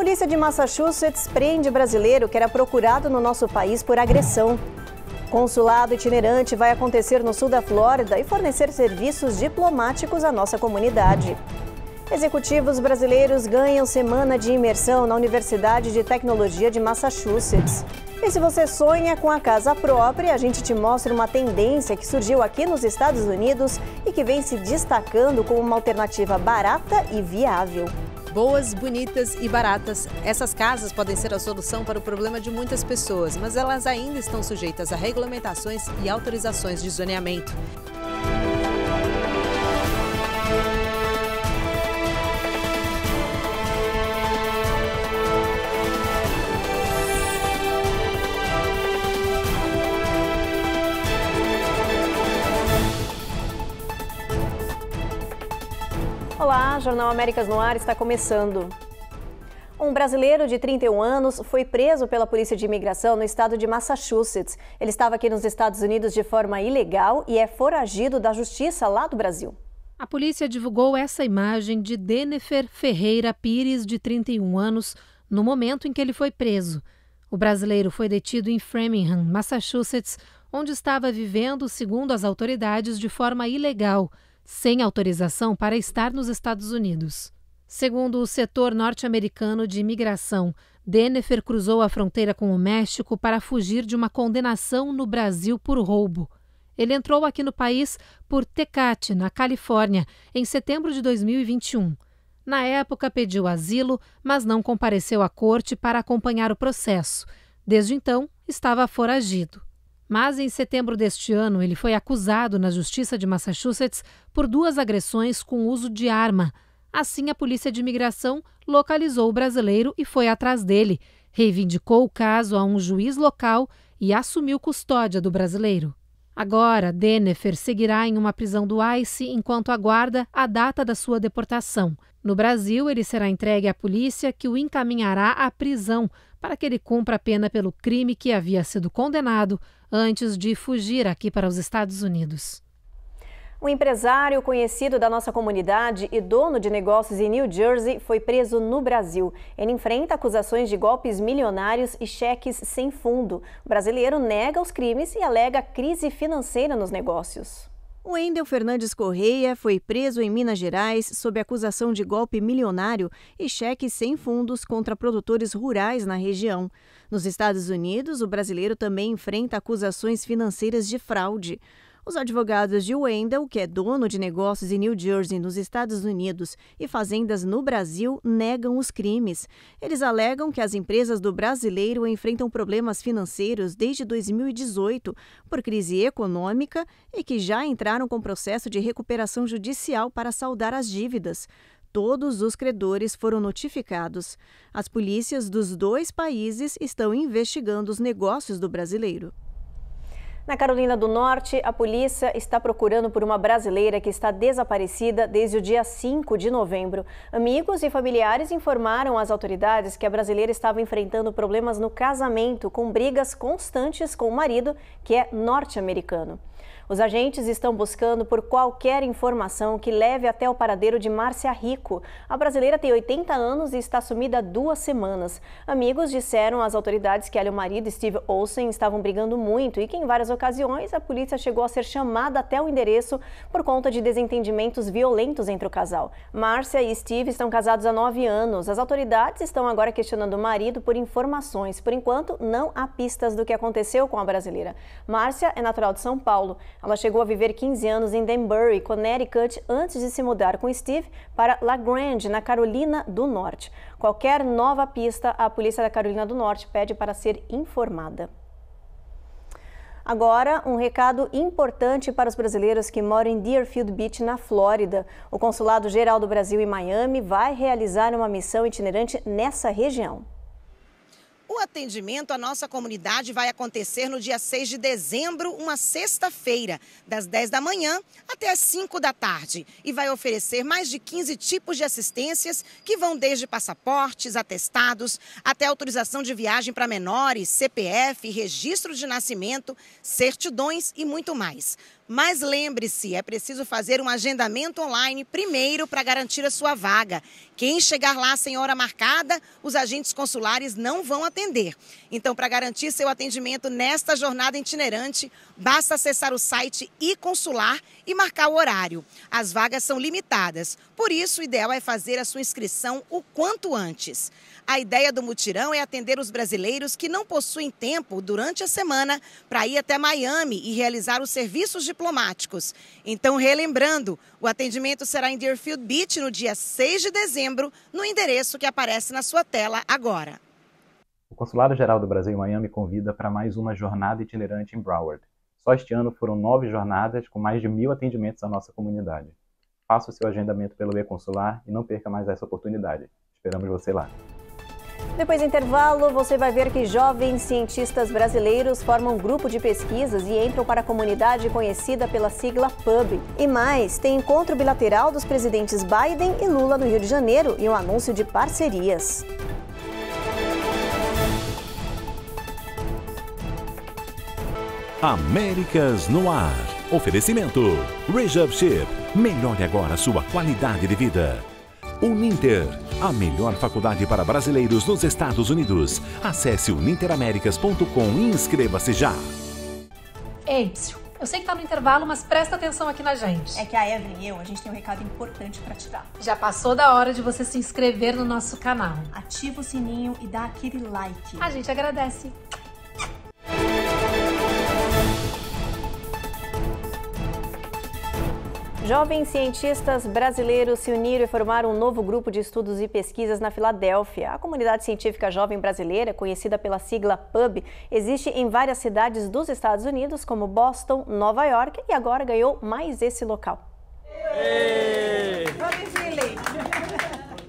polícia de Massachusetts prende brasileiro que era procurado no nosso país por agressão. Consulado itinerante vai acontecer no sul da Flórida e fornecer serviços diplomáticos à nossa comunidade. Executivos brasileiros ganham semana de imersão na Universidade de Tecnologia de Massachusetts. E se você sonha com a casa própria, a gente te mostra uma tendência que surgiu aqui nos Estados Unidos e que vem se destacando como uma alternativa barata e viável. Boas, bonitas e baratas, essas casas podem ser a solução para o problema de muitas pessoas, mas elas ainda estão sujeitas a regulamentações e autorizações de zoneamento. Jornal Américas no Ar está começando. Um brasileiro de 31 anos foi preso pela Polícia de Imigração no estado de Massachusetts. Ele estava aqui nos Estados Unidos de forma ilegal e é foragido da justiça lá do Brasil. A polícia divulgou essa imagem de Denefer Ferreira Pires, de 31 anos, no momento em que ele foi preso. O brasileiro foi detido em Framingham, Massachusetts, onde estava vivendo, segundo as autoridades, de forma ilegal sem autorização para estar nos Estados Unidos. Segundo o setor norte-americano de imigração, Denefer cruzou a fronteira com o México para fugir de uma condenação no Brasil por roubo. Ele entrou aqui no país por Tecate, na Califórnia, em setembro de 2021. Na época, pediu asilo, mas não compareceu à corte para acompanhar o processo. Desde então, estava foragido. Mas em setembro deste ano, ele foi acusado na Justiça de Massachusetts por duas agressões com uso de arma. Assim, a Polícia de Imigração localizou o brasileiro e foi atrás dele. Reivindicou o caso a um juiz local e assumiu custódia do brasileiro. Agora, Denefer seguirá em uma prisão do ICE enquanto aguarda a data da sua deportação. No Brasil, ele será entregue à polícia, que o encaminhará à prisão para que ele cumpra a pena pelo crime que havia sido condenado antes de fugir aqui para os Estados Unidos. Um empresário conhecido da nossa comunidade e dono de negócios em New Jersey foi preso no Brasil. Ele enfrenta acusações de golpes milionários e cheques sem fundo. O brasileiro nega os crimes e alega crise financeira nos negócios. Wendel Fernandes Correia foi preso em Minas Gerais sob acusação de golpe milionário e cheques sem fundos contra produtores rurais na região. Nos Estados Unidos, o brasileiro também enfrenta acusações financeiras de fraude. Os advogados de Wendell, que é dono de negócios em New Jersey, nos Estados Unidos, e fazendas no Brasil, negam os crimes. Eles alegam que as empresas do brasileiro enfrentam problemas financeiros desde 2018 por crise econômica e que já entraram com processo de recuperação judicial para saldar as dívidas todos os credores foram notificados. As polícias dos dois países estão investigando os negócios do brasileiro. Na Carolina do Norte, a polícia está procurando por uma brasileira que está desaparecida desde o dia 5 de novembro. Amigos e familiares informaram às autoridades que a brasileira estava enfrentando problemas no casamento, com brigas constantes com o marido, que é norte-americano. Os agentes estão buscando por qualquer informação que leve até o paradeiro de Márcia Rico. A brasileira tem 80 anos e está sumida há duas semanas. Amigos disseram às autoridades que ela e o marido, Steve Olsen, estavam brigando muito e que em várias ocasiões a polícia chegou a ser chamada até o endereço por conta de desentendimentos violentos entre o casal. Márcia e Steve estão casados há nove anos. As autoridades estão agora questionando o marido por informações. Por enquanto, não há pistas do que aconteceu com a brasileira. Márcia é natural de São Paulo. Ela chegou a viver 15 anos em Danbury, Connecticut, antes de se mudar com Steve para La Grande, na Carolina do Norte. Qualquer nova pista, a polícia da Carolina do Norte pede para ser informada. Agora, um recado importante para os brasileiros que moram em Deerfield Beach, na Flórida. O Consulado Geral do Brasil em Miami vai realizar uma missão itinerante nessa região. O atendimento à nossa comunidade vai acontecer no dia 6 de dezembro, uma sexta-feira, das 10 da manhã até as 5 da tarde. E vai oferecer mais de 15 tipos de assistências que vão desde passaportes, atestados, até autorização de viagem para menores, CPF, registro de nascimento, certidões e muito mais. Mas lembre-se, é preciso fazer um agendamento online primeiro para garantir a sua vaga. Quem chegar lá sem hora marcada, os agentes consulares não vão atender. Então, para garantir seu atendimento nesta jornada itinerante, basta acessar o site e-consular e marcar o horário. As vagas são limitadas, por isso o ideal é fazer a sua inscrição o quanto antes. A ideia do mutirão é atender os brasileiros que não possuem tempo durante a semana para ir até Miami e realizar os serviços de diplomáticos. Então, relembrando, o atendimento será em Deerfield Beach no dia 6 de dezembro, no endereço que aparece na sua tela agora. O Consulado Geral do Brasil em Miami convida para mais uma jornada itinerante em Broward. Só este ano foram nove jornadas com mais de mil atendimentos à nossa comunidade. Faça o seu agendamento pelo e-consular e não perca mais essa oportunidade. Esperamos você lá. Depois do intervalo, você vai ver que jovens cientistas brasileiros formam um grupo de pesquisas e entram para a comunidade conhecida pela sigla PUB. E mais, tem encontro bilateral dos presidentes Biden e Lula no Rio de Janeiro e um anúncio de parcerias. Américas no Ar. Oferecimento. Ship. Melhore agora sua qualidade de vida. Uninter a melhor faculdade para brasileiros nos Estados Unidos. Acesse uninteramericas.com e inscreva-se já. Edson, eu sei que tá no intervalo, mas presta atenção aqui na gente. É que a Evelyn e eu, a gente tem um recado importante para te dar. Já passou da hora de você se inscrever no nosso canal. Ativa o sininho e dá aquele like. A gente agradece. Jovens cientistas brasileiros se uniram e formaram um novo grupo de estudos e pesquisas na Filadélfia. A comunidade científica jovem brasileira, conhecida pela sigla PUB, existe em várias cidades dos Estados Unidos, como Boston, Nova York, e agora ganhou mais esse local.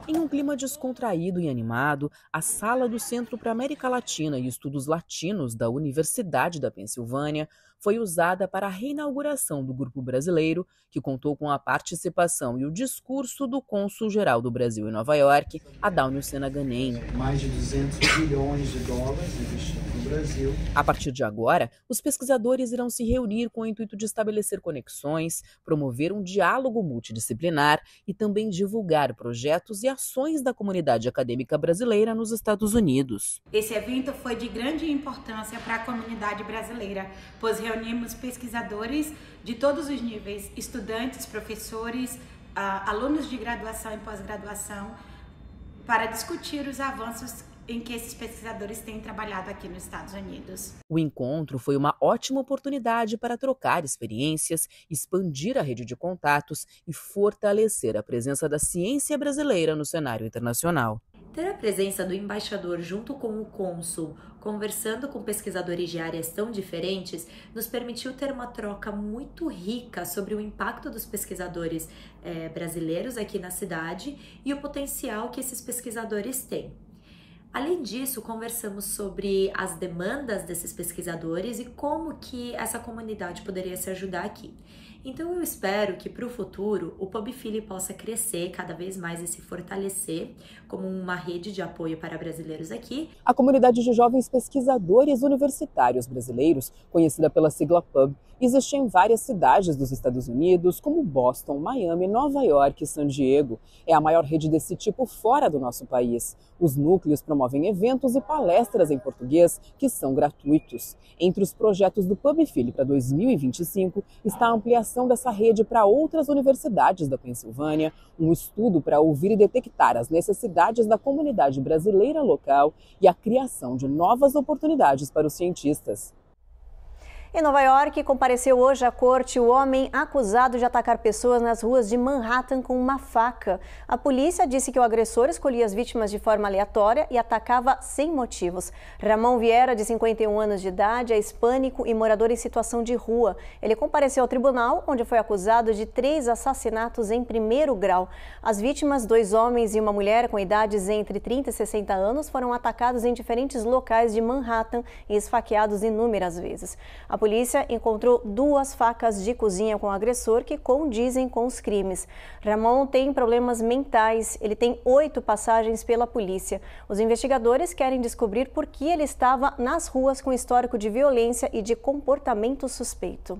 Em um clima descontraído e animado, a Sala do Centro para América Latina e Estudos Latinos da Universidade da Pensilvânia foi usada para a reinauguração do grupo brasileiro, que contou com a participação e o discurso do cônsul-geral do Brasil em Nova York, Adalnio Senaganem. Mais de 200 bilhões de dólares investidos no Brasil. A partir de agora, os pesquisadores irão se reunir com o intuito de estabelecer conexões, promover um diálogo multidisciplinar e também divulgar projetos e ações da comunidade acadêmica brasileira nos Estados Unidos. Esse evento foi de grande importância para a comunidade brasileira, pois reunimos pesquisadores de todos os níveis, estudantes, professores, ah, alunos de graduação e pós-graduação, para discutir os avanços em que esses pesquisadores têm trabalhado aqui nos Estados Unidos. O encontro foi uma ótima oportunidade para trocar experiências, expandir a rede de contatos e fortalecer a presença da ciência brasileira no cenário internacional. Ter a presença do embaixador junto com o cônsul, conversando com pesquisadores de áreas tão diferentes, nos permitiu ter uma troca muito rica sobre o impacto dos pesquisadores eh, brasileiros aqui na cidade e o potencial que esses pesquisadores têm. Além disso, conversamos sobre as demandas desses pesquisadores e como que essa comunidade poderia se ajudar aqui. Então eu espero que para o futuro o Pubfile possa crescer cada vez mais e se fortalecer como uma rede de apoio para brasileiros aqui. A comunidade de jovens pesquisadores universitários brasileiros, conhecida pela sigla PUB, existe em várias cidades dos Estados Unidos, como Boston, Miami, Nova York e San Diego. É a maior rede desse tipo fora do nosso país. Os núcleos promovem eventos e palestras em português que são gratuitos. Entre os projetos do Pubfile para 2025 está a ampliação ampliação dessa rede para outras universidades da Pensilvânia, um estudo para ouvir e detectar as necessidades da comunidade brasileira local e a criação de novas oportunidades para os cientistas. Em Nova York, compareceu hoje à corte o homem acusado de atacar pessoas nas ruas de Manhattan com uma faca. A polícia disse que o agressor escolhia as vítimas de forma aleatória e atacava sem motivos. Ramon Vieira, de 51 anos de idade, é hispânico e morador em situação de rua. Ele compareceu ao tribunal, onde foi acusado de três assassinatos em primeiro grau. As vítimas, dois homens e uma mulher com idades entre 30 e 60 anos, foram atacados em diferentes locais de Manhattan e esfaqueados inúmeras vezes. A polícia encontrou duas facas de cozinha com o agressor que condizem com os crimes. Ramon tem problemas mentais, ele tem oito passagens pela polícia. Os investigadores querem descobrir por que ele estava nas ruas com histórico de violência e de comportamento suspeito.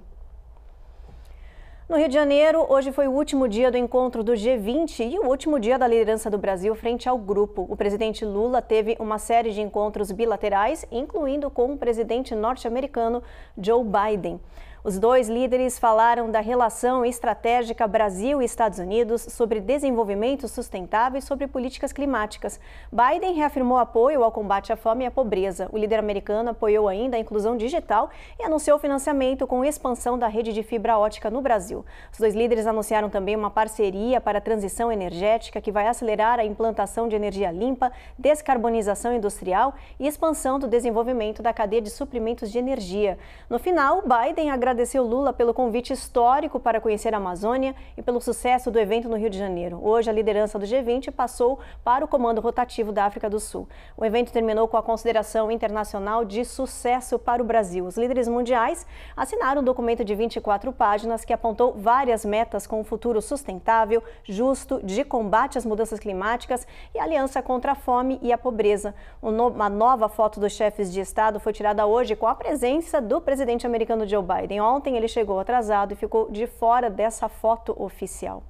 No Rio de Janeiro, hoje foi o último dia do encontro do G20 e o último dia da liderança do Brasil frente ao grupo. O presidente Lula teve uma série de encontros bilaterais, incluindo com o presidente norte-americano Joe Biden. Os dois líderes falaram da relação estratégica Brasil e Estados Unidos sobre desenvolvimento sustentável e sobre políticas climáticas. Biden reafirmou apoio ao combate à fome e à pobreza. O líder americano apoiou ainda a inclusão digital e anunciou financiamento com expansão da rede de fibra ótica no Brasil. Os dois líderes anunciaram também uma parceria para a transição energética que vai acelerar a implantação de energia limpa, descarbonização industrial e expansão do desenvolvimento da cadeia de suprimentos de energia. No final, Biden agradeceu agradeceu Lula pelo convite histórico para conhecer a Amazônia e pelo sucesso do evento no Rio de Janeiro. Hoje, a liderança do G20 passou para o Comando Rotativo da África do Sul. O evento terminou com a consideração internacional de sucesso para o Brasil. Os líderes mundiais assinaram um documento de 24 páginas que apontou várias metas com um futuro sustentável, justo, de combate às mudanças climáticas e aliança contra a fome e a pobreza. Uma nova foto dos chefes de Estado foi tirada hoje com a presença do presidente americano Joe Biden ontem ele chegou atrasado e ficou de fora dessa foto oficial.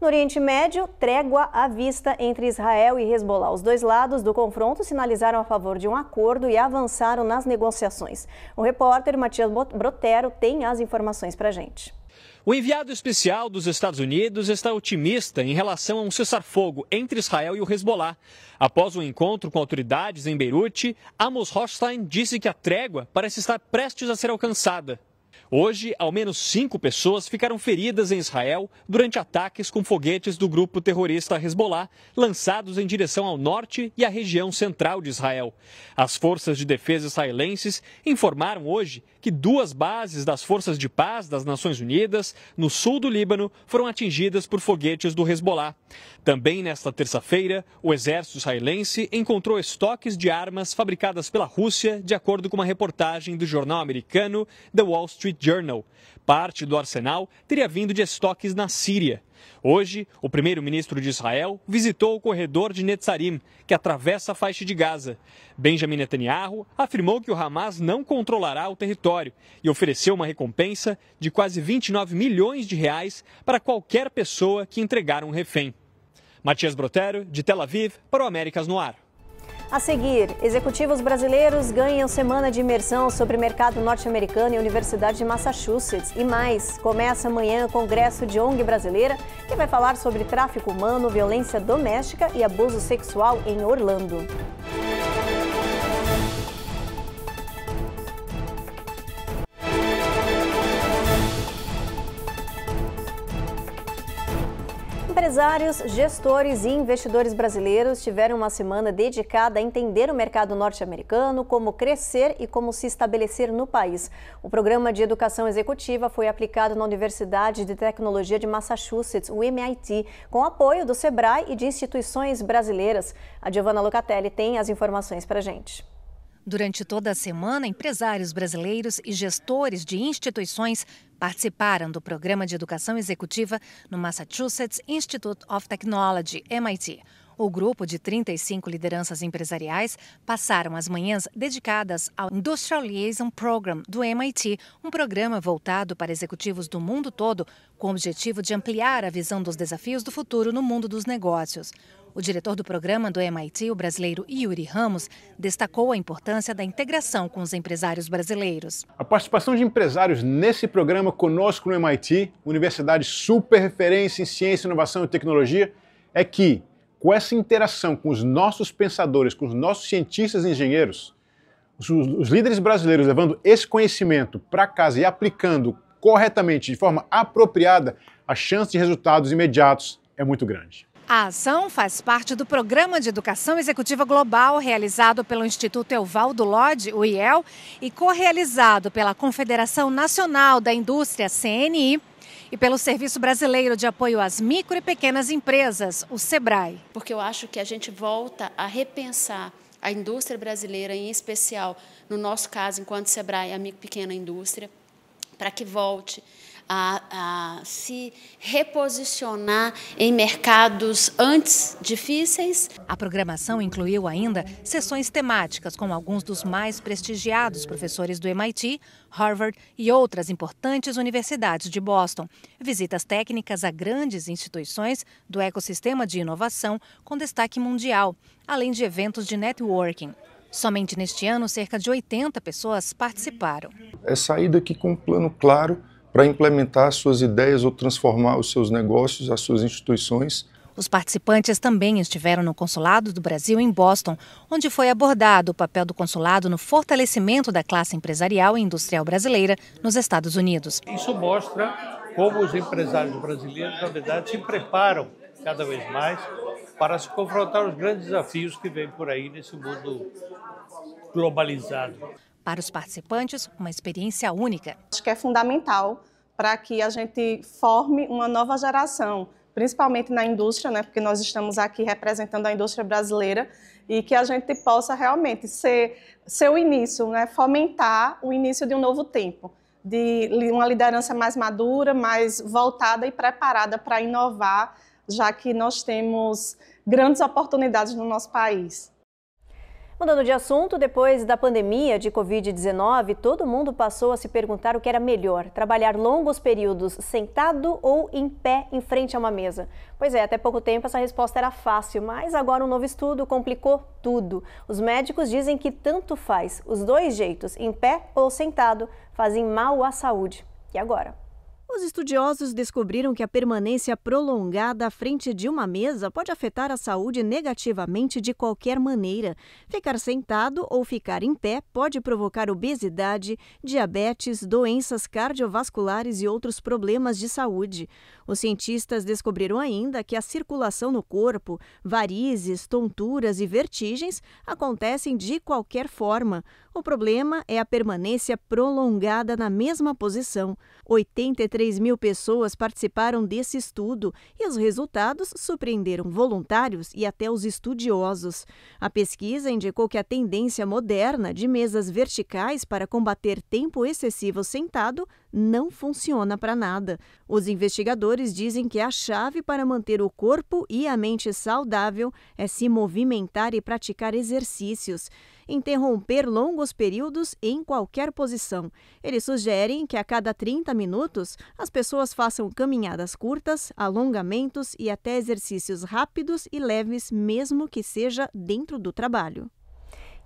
No Oriente Médio, trégua à vista entre Israel e Hezbollah. Os dois lados do confronto sinalizaram a favor de um acordo e avançaram nas negociações. O repórter Matias Brotero tem as informações para gente. O enviado especial dos Estados Unidos está otimista em relação a um cessar-fogo entre Israel e o Hezbollah. Após o um encontro com autoridades em Beirute, Amos Rothstein disse que a trégua parece estar prestes a ser alcançada. Hoje, ao menos cinco pessoas ficaram feridas em Israel durante ataques com foguetes do grupo terrorista Hezbollah, lançados em direção ao norte e à região central de Israel. As forças de defesa israelenses informaram hoje que duas bases das forças de paz das Nações Unidas, no sul do Líbano, foram atingidas por foguetes do Hezbollah. Também nesta terça-feira, o exército israelense encontrou estoques de armas fabricadas pela Rússia, de acordo com uma reportagem do jornal americano The Wall Street. Street Journal. Parte do arsenal teria vindo de estoques na Síria. Hoje, o primeiro-ministro de Israel visitou o corredor de Netzarim, que atravessa a faixa de Gaza. Benjamin Netanyahu afirmou que o Hamas não controlará o território e ofereceu uma recompensa de quase 29 milhões de reais para qualquer pessoa que entregar um refém. Matias Brotero, de Tel Aviv, para o Américas no Ar. A seguir, executivos brasileiros ganham semana de imersão sobre mercado norte-americano e Universidade de Massachusetts. E mais, começa amanhã o Congresso de ONG Brasileira, que vai falar sobre tráfico humano, violência doméstica e abuso sexual em Orlando. Empresários, gestores e investidores brasileiros tiveram uma semana dedicada a entender o mercado norte-americano, como crescer e como se estabelecer no país. O programa de educação executiva foi aplicado na Universidade de Tecnologia de Massachusetts, o MIT, com apoio do SEBRAE e de instituições brasileiras. A Giovana Locatelli tem as informações para gente. Durante toda a semana, empresários brasileiros e gestores de instituições participaram do programa de educação executiva no Massachusetts Institute of Technology, MIT. O grupo de 35 lideranças empresariais passaram as manhãs dedicadas ao Industrial Liaison Program do MIT, um programa voltado para executivos do mundo todo, com o objetivo de ampliar a visão dos desafios do futuro no mundo dos negócios. O diretor do programa do MIT, o brasileiro Yuri Ramos, destacou a importância da integração com os empresários brasileiros. A participação de empresários nesse programa conosco no MIT, universidade super referência em ciência, inovação e tecnologia, é que, com essa interação com os nossos pensadores, com os nossos cientistas e engenheiros, os, os líderes brasileiros levando esse conhecimento para casa e aplicando corretamente, de forma apropriada, a chance de resultados imediatos é muito grande. A ação faz parte do Programa de Educação Executiva Global realizado pelo Instituto Evaldo Lodge, o IEL, e co-realizado pela Confederação Nacional da Indústria, CNI, e pelo Serviço Brasileiro de Apoio às Micro e Pequenas Empresas, o SEBRAE. Porque eu acho que a gente volta a repensar a indústria brasileira, em especial, no nosso caso, enquanto SEBRAE, a micro e pequena indústria, para que volte a, a se reposicionar em mercados antes difíceis. A programação incluiu ainda sessões temáticas com alguns dos mais prestigiados professores do MIT, Harvard e outras importantes universidades de Boston, visitas técnicas a grandes instituições do ecossistema de inovação com destaque mundial, além de eventos de networking. Somente neste ano, cerca de 80 pessoas participaram. É sair daqui com um plano claro para implementar suas ideias ou transformar os seus negócios, as suas instituições. Os participantes também estiveram no Consulado do Brasil em Boston, onde foi abordado o papel do consulado no fortalecimento da classe empresarial e industrial brasileira nos Estados Unidos. Isso mostra como os empresários brasileiros, na verdade, se preparam cada vez mais para se confrontar os grandes desafios que vêm por aí nesse mundo globalizado. Para os participantes, uma experiência única. Acho que é fundamental para que a gente forme uma nova geração, principalmente na indústria, né, porque nós estamos aqui representando a indústria brasileira, e que a gente possa realmente ser, ser o início, né, fomentar o início de um novo tempo, de uma liderança mais madura, mais voltada e preparada para inovar, já que nós temos grandes oportunidades no nosso país. Mudando de assunto, depois da pandemia de Covid-19, todo mundo passou a se perguntar o que era melhor: trabalhar longos períodos sentado ou em pé em frente a uma mesa. Pois é, até pouco tempo essa resposta era fácil, mas agora um novo estudo complicou tudo. Os médicos dizem que tanto faz, os dois jeitos, em pé ou sentado, fazem mal à saúde. E agora? Os estudiosos descobriram que a permanência prolongada à frente de uma mesa pode afetar a saúde negativamente de qualquer maneira. Ficar sentado ou ficar em pé pode provocar obesidade, diabetes, doenças cardiovasculares e outros problemas de saúde. Os cientistas descobriram ainda que a circulação no corpo, varizes, tonturas e vertigens acontecem de qualquer forma. O problema é a permanência prolongada na mesma posição. 83 mil pessoas participaram desse estudo e os resultados surpreenderam voluntários e até os estudiosos. A pesquisa indicou que a tendência moderna de mesas verticais para combater tempo excessivo sentado não funciona para nada. Os investigadores dizem que a chave para manter o corpo e a mente saudável é se movimentar e praticar exercícios interromper longos períodos em qualquer posição. Eles sugerem que a cada 30 minutos as pessoas façam caminhadas curtas, alongamentos e até exercícios rápidos e leves, mesmo que seja dentro do trabalho.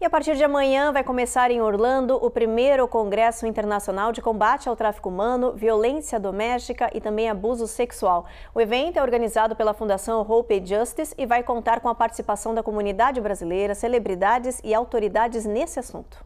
E a partir de amanhã vai começar em Orlando o primeiro Congresso Internacional de Combate ao Tráfico Humano, Violência Doméstica e também Abuso Sexual. O evento é organizado pela Fundação Hope Justice e vai contar com a participação da comunidade brasileira, celebridades e autoridades nesse assunto.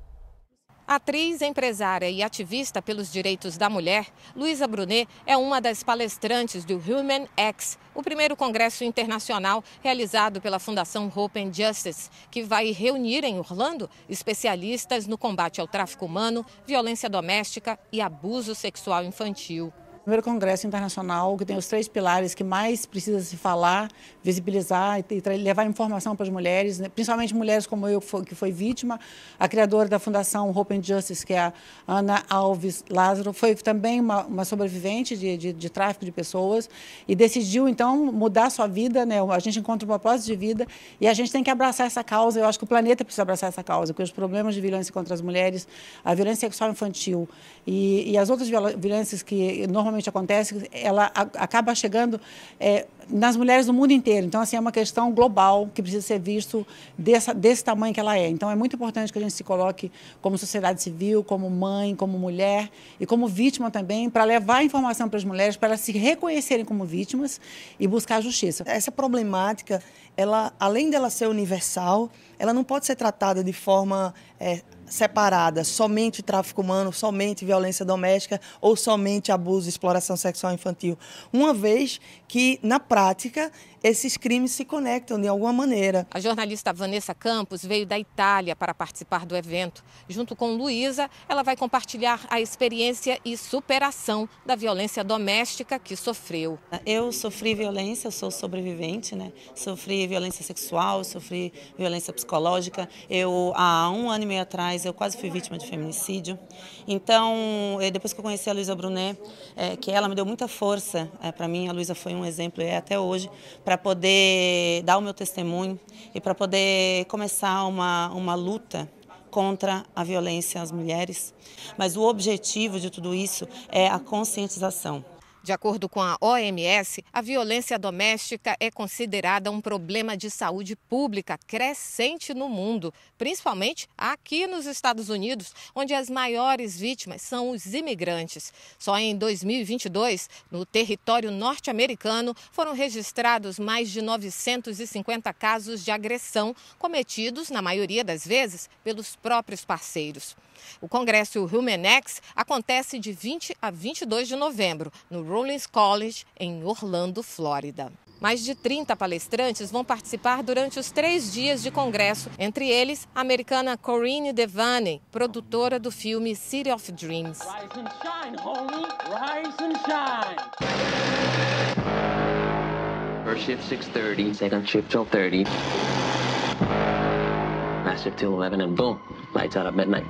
Atriz, empresária e ativista pelos direitos da mulher, Luísa Brunet é uma das palestrantes do Human X, o primeiro congresso internacional realizado pela Fundação Hope and Justice, que vai reunir em Orlando especialistas no combate ao tráfico humano, violência doméstica e abuso sexual infantil primeiro congresso internacional que tem os três pilares que mais precisa se falar, visibilizar e levar informação para as mulheres, né? principalmente mulheres como eu que foi, que foi, vítima. A criadora da Fundação Hope and Justice, que é a Ana Alves Lázaro, foi também uma, uma sobrevivente de, de, de, tráfico de pessoas e decidiu então mudar sua vida. Né? A gente encontra um propósito de vida e a gente tem que abraçar essa causa. Eu acho que o planeta precisa abraçar essa causa, porque os problemas de violência contra as mulheres, a violência sexual infantil e, e as outras violências que normalmente acontece, ela acaba chegando é, nas mulheres do mundo inteiro. Então, assim, é uma questão global que precisa ser visto dessa, desse tamanho que ela é. Então, é muito importante que a gente se coloque como sociedade civil, como mãe, como mulher e como vítima também, para levar a informação para as mulheres, para elas se reconhecerem como vítimas e buscar justiça. Essa problemática, ela, além dela ser universal, ela não pode ser tratada de forma é, separada somente tráfico humano, somente violência doméstica ou somente abuso e exploração sexual infantil. Uma vez que, na prática, esses crimes se conectam de alguma maneira. A jornalista Vanessa Campos veio da Itália para participar do evento. Junto com Luísa, ela vai compartilhar a experiência e superação da violência doméstica que sofreu. Eu sofri violência, sou sobrevivente, né? Sofri violência sexual, sofri violência psicológica. Eu, há um ano e meio atrás, mas eu quase fui vítima de feminicídio. Então, eh, depois que eu conheci a Luísa Brunet, é, que ela me deu muita força, é, eh, para mim a Luísa foi um exemplo, e é até hoje, para poder dar o meu testemunho e para poder começar uma, uma luta contra a violência às mulheres. Mas o objetivo de tudo isso é a conscientização. De acordo com a OMS, a violência doméstica é considerada um problema de saúde pública crescente no mundo, principalmente aqui nos Estados Unidos, onde as maiores vítimas são os imigrantes. Só em 2022, no território norte-americano, foram registrados mais de 950 casos de agressão cometidos, na maioria das vezes, pelos próprios parceiros. O Congresso Humanex acontece de 20 a 22 de novembro, no Rollins College, em Orlando, Flórida. Mais de 30 palestrantes vão participar durante os três dias de congresso, entre eles a americana Corinne Devane, produtora do filme City of Dreams. Rise and shine, homie. Rise and shine. First shift 6:30, second shift 12:30, last shift till 11, and boom, lights out at midnight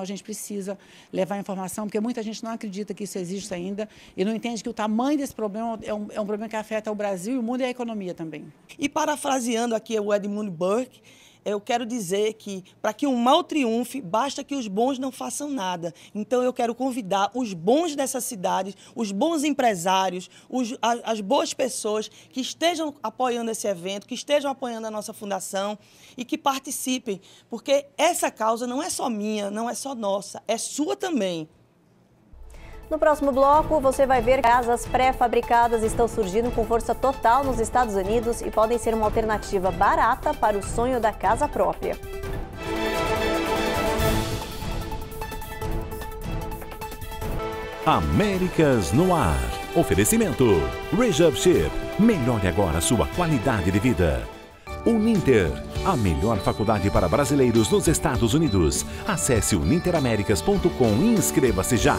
a gente precisa levar informação, porque muita gente não acredita que isso existe ainda e não entende que o tamanho desse problema é um, é um problema que afeta o Brasil, o mundo e a economia também. E parafraseando aqui o Edmund Burke, eu quero dizer que para que um mal triunfe, basta que os bons não façam nada. Então eu quero convidar os bons dessa cidade, os bons empresários, os, as, as boas pessoas que estejam apoiando esse evento, que estejam apoiando a nossa fundação e que participem, porque essa causa não é só minha, não é só nossa, é sua também. No próximo bloco, você vai ver que casas pré-fabricadas estão surgindo com força total nos Estados Unidos e podem ser uma alternativa barata para o sonho da casa própria. Américas no Ar. Oferecimento: Ridge Ship. Melhore agora sua qualidade de vida. Uninter, a melhor faculdade para brasileiros nos Estados Unidos. Acesse uninteramericas.com e inscreva-se já.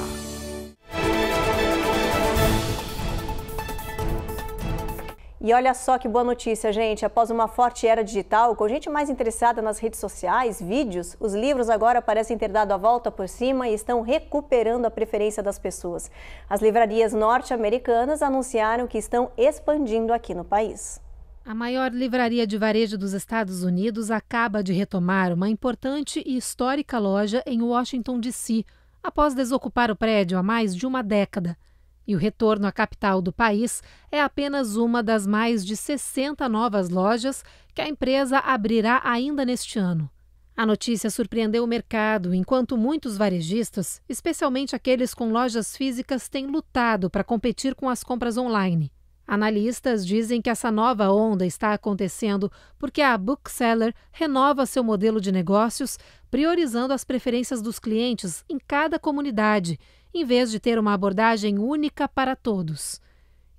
E olha só que boa notícia, gente. Após uma forte era digital, com gente mais interessada nas redes sociais, vídeos, os livros agora parecem ter dado a volta por cima e estão recuperando a preferência das pessoas. As livrarias norte-americanas anunciaram que estão expandindo aqui no país. A maior livraria de varejo dos Estados Unidos acaba de retomar uma importante e histórica loja em Washington, D.C., após desocupar o prédio há mais de uma década. E o retorno à capital do país é apenas uma das mais de 60 novas lojas que a empresa abrirá ainda neste ano. A notícia surpreendeu o mercado, enquanto muitos varejistas, especialmente aqueles com lojas físicas, têm lutado para competir com as compras online. Analistas dizem que essa nova onda está acontecendo porque a bookseller renova seu modelo de negócios, priorizando as preferências dos clientes em cada comunidade em vez de ter uma abordagem única para todos.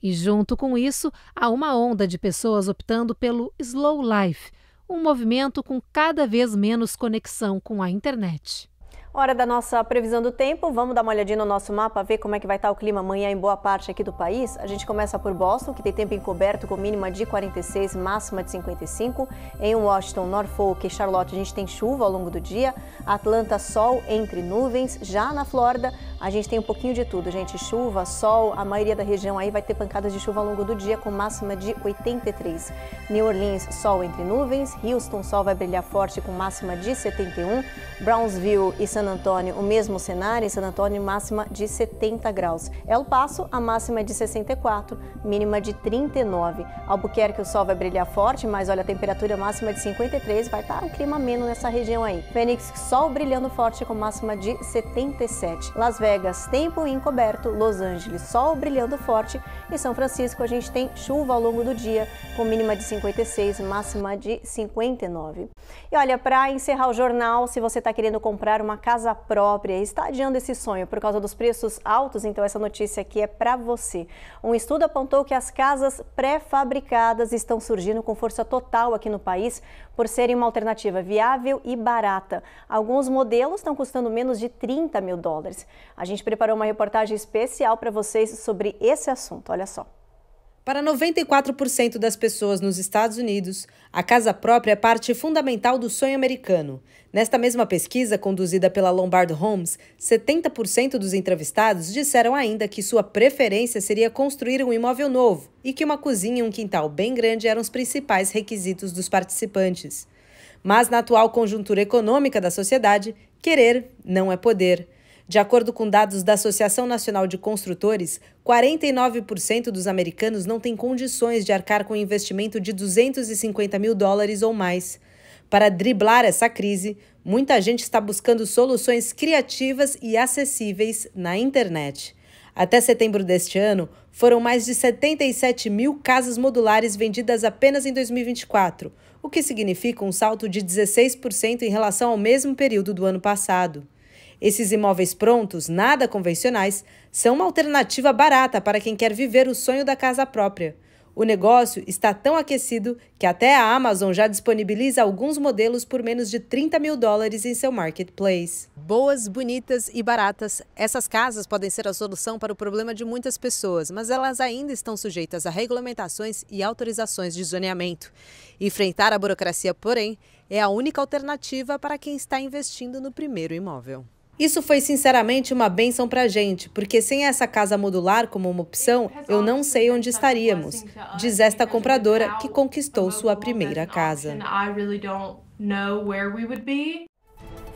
E junto com isso, há uma onda de pessoas optando pelo slow life, um movimento com cada vez menos conexão com a internet. Hora da nossa previsão do tempo, vamos dar uma olhadinha no nosso mapa, ver como é que vai estar tá o clima amanhã em boa parte aqui do país. A gente começa por Boston, que tem tempo encoberto com mínima de 46, máxima de 55. Em Washington, Norfolk e Charlotte, a gente tem chuva ao longo do dia. Atlanta, sol entre nuvens. Já na Flórida, a gente tem um pouquinho de tudo, gente. Chuva, sol, a maioria da região aí vai ter pancadas de chuva ao longo do dia com máxima de 83. New Orleans, sol entre nuvens. Houston, sol vai brilhar forte com máxima de 71. Brownsville e San San Antônio o mesmo cenário, em San Antônio máxima de 70 graus. É El Paso, a máxima é de 64, mínima de 39. Albuquerque, o sol vai brilhar forte, mas olha, a temperatura máxima de 53, vai estar tá um clima menos nessa região aí. Phoenix, sol brilhando forte com máxima de 77. Las Vegas, tempo encoberto. Los Angeles, sol brilhando forte. E São Francisco, a gente tem chuva ao longo do dia, com mínima de 56, máxima de 59. E olha, para encerrar o jornal, se você está querendo comprar uma casa, casa própria está adiando esse sonho por causa dos preços altos, então essa notícia aqui é para você. Um estudo apontou que as casas pré-fabricadas estão surgindo com força total aqui no país por serem uma alternativa viável e barata. Alguns modelos estão custando menos de 30 mil dólares. A gente preparou uma reportagem especial para vocês sobre esse assunto. Olha só. Para 94% das pessoas nos Estados Unidos, a casa própria é parte fundamental do sonho americano. Nesta mesma pesquisa, conduzida pela Lombard Homes, 70% dos entrevistados disseram ainda que sua preferência seria construir um imóvel novo e que uma cozinha e um quintal bem grande eram os principais requisitos dos participantes. Mas na atual conjuntura econômica da sociedade, querer não é poder. De acordo com dados da Associação Nacional de Construtores, 49% dos americanos não têm condições de arcar com um investimento de 250 mil dólares ou mais. Para driblar essa crise, muita gente está buscando soluções criativas e acessíveis na internet. Até setembro deste ano, foram mais de 77 mil casas modulares vendidas apenas em 2024, o que significa um salto de 16% em relação ao mesmo período do ano passado. Esses imóveis prontos, nada convencionais, são uma alternativa barata para quem quer viver o sonho da casa própria. O negócio está tão aquecido que até a Amazon já disponibiliza alguns modelos por menos de 30 mil dólares em seu marketplace. Boas, bonitas e baratas, essas casas podem ser a solução para o problema de muitas pessoas, mas elas ainda estão sujeitas a regulamentações e autorizações de zoneamento. Enfrentar a burocracia, porém, é a única alternativa para quem está investindo no primeiro imóvel. Isso foi sinceramente uma benção para a gente, porque sem essa casa modular como uma opção, eu não sei onde assim, estaríamos, ah, diz esta compradora que conquistou sua primeira casa.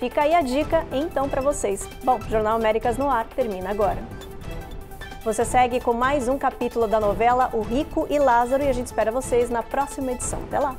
Fica aí a dica, então, para vocês. Bom, Jornal Américas no Ar termina agora. Você segue com mais um capítulo da novela O Rico e Lázaro e a gente espera vocês na próxima edição. Até lá!